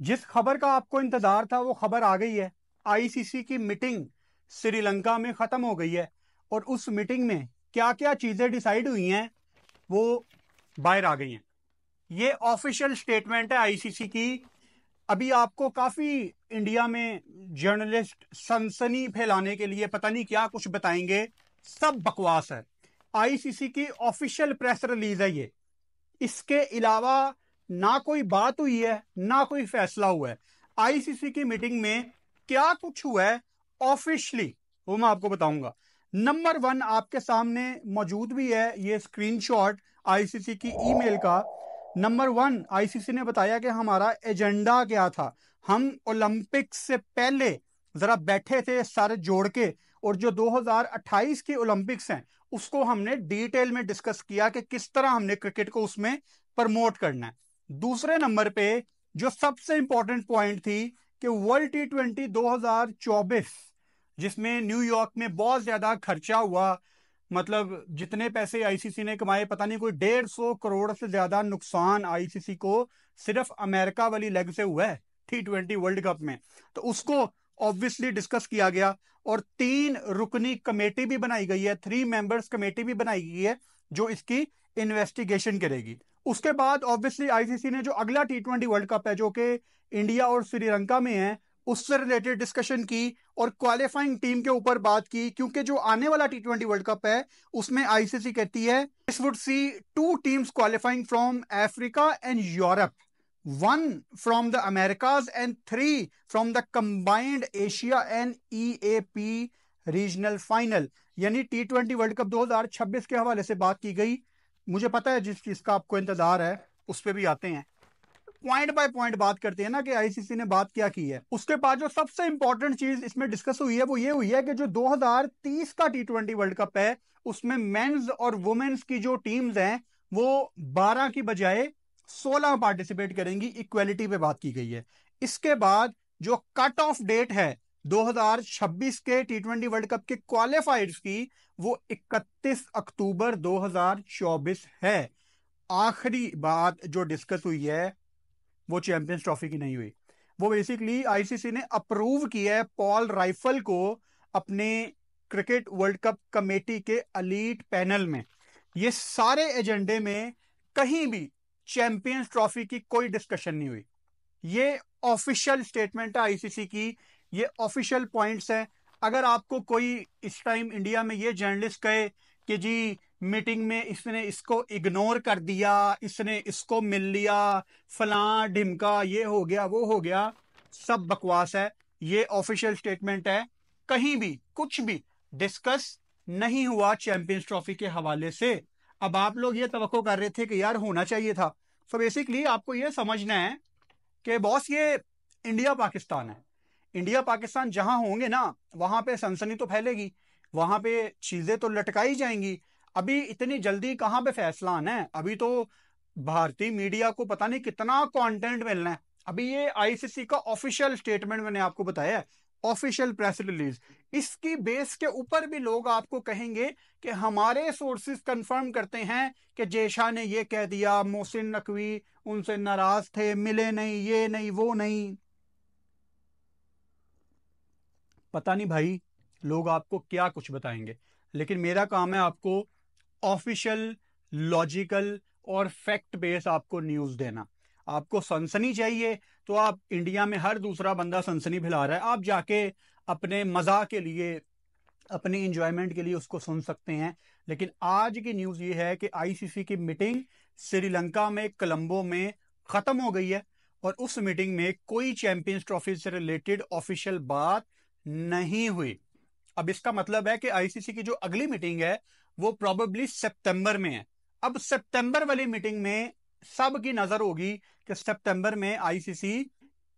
जिस खबर का आपको इंतजार था वो खबर आ गई है आईसीसी की मीटिंग श्रीलंका में ख़त्म हो गई है और उस मीटिंग में क्या क्या चीज़ें डिसाइड हुई हैं वो बाहर आ गई हैं ये ऑफिशियल स्टेटमेंट है आईसीसी की अभी आपको काफ़ी इंडिया में जर्नलिस्ट सनसनी फैलाने के लिए पता नहीं क्या कुछ बताएंगे सब बकवास है आईसीसी की ऑफिशियल प्रेस रिलीज है ये इसके अलावा ना कोई बात हुई है ना कोई फैसला हुआ है आईसीसी की मीटिंग में क्या कुछ हुआ है ऑफिशियली वो मैं आपको बताऊंगा नंबर वन आपके सामने मौजूद भी है ये स्क्रीनशॉट आईसीसी की ईमेल का नंबर वन आईसीसी ने बताया कि हमारा एजेंडा क्या था हम ओलंपिक्स से पहले जरा बैठे थे सारे जोड़ के और जो 2028 की ओलंपिक्स हैं उसको हमने डिटेल में डिस्कस किया कि किस तरह हमने क्रिकेट को उसमें प्रमोट करना है दूसरे नंबर पे जो सबसे इंपॉर्टेंट पॉइंट थी कि वर्ल्ड टी ट्वेंटी दो जिसमें न्यूयॉर्क में बहुत ज्यादा खर्चा हुआ मतलब जितने पैसे आईसीसी ने कमाए पता नहीं कोई डेढ़ सौ करोड़ से ज्यादा नुकसान आईसीसी को सिर्फ अमेरिका वाली लेग से हुआ है टी ट्वेंटी वर्ल्ड कप में तो उसको ऑब्वियसली डिस्कस किया गया और तीन रुकनी कमेटी भी बनाई गई है थ्री मेंबर्स कमेटी भी बनाई गई है जो इसकी इन्वेस्टिगेशन करेगी उसके बाद ऑब्वियसली आईसीसी ने जो अगला टी ट्वेंटी वर्ल्ड कप है जो कि इंडिया और श्रीलंका में है उससे रिलेटेड डिस्कशन की और क्वालिफाइंग टीम के ऊपर बात की क्योंकि जो आने वाला टी ट्वेंटी वर्ल्ड कप है उसमें आईसीसी कहती है this would see two teams qualifying from Africa and Europe one from the Americas and three from the combined Asia and E A P regional final यानी T twenty world cup 2026 के हवाले से बात की गई मुझे पता है जिस चीज़ का आपको इंतजार है उस पर भी आते हैं पॉइंट बाय पॉइंट बात करते हैं ना कि आईसीसी ने बात क्या की है उसके बाद जो सबसे इंपॉर्टेंट चीज इसमें डिस्कस हुई है वो ये हुई है कि जो 2030 का टी ट्वेंटी वर्ल्ड कप है उसमें मेंस और वुमेन्स की जो टीम्स हैं वो 12 की बजाय 16 पार्टिसिपेट करेंगी इक्वेलिटी पे बात की गई है इसके बाद जो कट ऑफ डेट है 2026 के टी ट्वेंटी वर्ल्ड कप के क्वालिफायर्स की वो 31 अक्टूबर 2024 है आखिरी बात जो डिस्कस हुई है वो चैंपियंस ट्रॉफी की नहीं हुई वो बेसिकली आईसीसी ने अप्रूव किया है पॉल राइफल को अपने क्रिकेट वर्ल्ड कप कमेटी के अलीट पैनल में ये सारे एजेंडे में कहीं भी चैंपियंस ट्रॉफी की कोई डिस्कशन नहीं हुई ये ऑफिशियल स्टेटमेंट है आईसीसी की ये ऑफिशियल पॉइंट्स हैं अगर आपको कोई इस टाइम इंडिया में ये जर्नलिस्ट कहे कि जी मीटिंग में इसने इसको इग्नोर कर दिया इसने इसको मिल लिया फला ढिमका ये हो गया वो हो गया सब बकवास है ये ऑफिशियल स्टेटमेंट है कहीं भी कुछ भी डिस्कस नहीं हुआ चैंपियंस ट्रॉफी के हवाले से अब आप लोग ये तो कर रहे थे कि यार होना चाहिए था सो so बेसिकली आपको ये समझना है कि बॉस ये इंडिया पाकिस्तान है इंडिया पाकिस्तान जहां होंगे ना वहां पे सनसनी तो फैलेगी वहां पे चीजें तो लटकाई जाएंगी अभी इतनी जल्दी कहाँ पे फैसला आना है अभी तो भारतीय मीडिया को पता नहीं कितना कंटेंट मिलना है अभी ये आईसीसी का ऑफिशियल स्टेटमेंट मैंने आपको बताया है ऑफिशियल प्रेस रिलीज इसकी बेस के ऊपर भी लोग आपको कहेंगे कि हमारे सोर्सेस कंफर्म करते हैं कि जेशा ने ये कह दिया मोहसिन नकवी उनसे नाराज थे मिले नहीं ये नहीं वो नहीं पता नहीं भाई लोग आपको क्या कुछ बताएंगे लेकिन मेरा काम है आपको ऑफिशियल लॉजिकल और फैक्ट बेस आपको न्यूज़ देना आपको सनसनी चाहिए तो आप इंडिया में हर दूसरा बंदा सनसनी फैला रहा है आप जाके अपने मज़ा के लिए अपने इंजॉयमेंट के लिए उसको सुन सकते हैं लेकिन आज की न्यूज़ ये है कि आईसीसी की मीटिंग श्रीलंका में कलंबो में ख़त्म हो गई है और उस मीटिंग में कोई चैंपियंस ट्रॉफी से रिलेटेड ऑफिशियल बात नहीं हुई अब इसका मतलब है कि आईसीसी की जो अगली मीटिंग है वो प्रॉबेबली सितंबर में है अब सितंबर वाली मीटिंग में सब की नजर होगी कि सितंबर में आईसीसी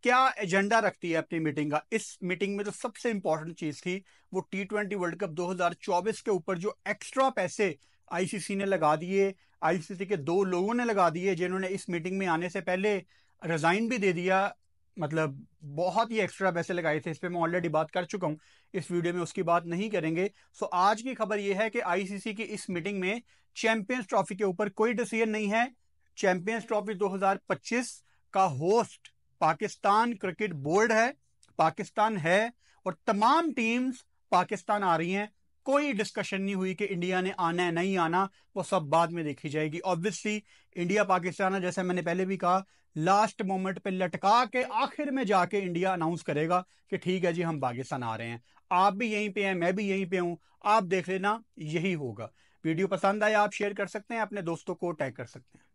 क्या एजेंडा रखती है अपनी मीटिंग का इस मीटिंग में जो सबसे इंपॉर्टेंट चीज थी वो टी ट्वेंटी वर्ल्ड कप 2024 के ऊपर जो एक्स्ट्रा पैसे आईसीसी ने लगा दिए आईसीसी के दो लोगों ने लगा दिए जिन्होंने इस मीटिंग में आने से पहले रिजाइन भी दे दिया मतलब बहुत ही एक्स्ट्रा पैसे लगाए थे इस पर मैं ऑलरेडी बात कर चुका हूँ इस वीडियो में उसकी बात नहीं करेंगे सो आज की खबर यह है कि आईसीसी की इस मीटिंग में चैंपियंस ट्रॉफी के ऊपर कोई डिसीजन नहीं है चैंपियंस ट्रॉफी 2025 का होस्ट पाकिस्तान क्रिकेट बोर्ड है पाकिस्तान है और तमाम टीम्स पाकिस्तान आ रही हैं कोई डिस्कशन नहीं हुई कि इंडिया ने आना है नहीं आना वो सब बाद में देखी जाएगी ऑब्वियसली इंडिया पाकिस्तान जैसे मैंने पहले भी कहा लास्ट मोमेंट पे लटका के आखिर में जाके इंडिया अनाउंस करेगा कि ठीक है जी हम पाकिस्तान आ रहे हैं आप भी यहीं पे हैं मैं भी यहीं पे हूं आप देख लेना यही होगा वीडियो पसंद आए आप शेयर कर सकते हैं अपने दोस्तों को टैग कर सकते हैं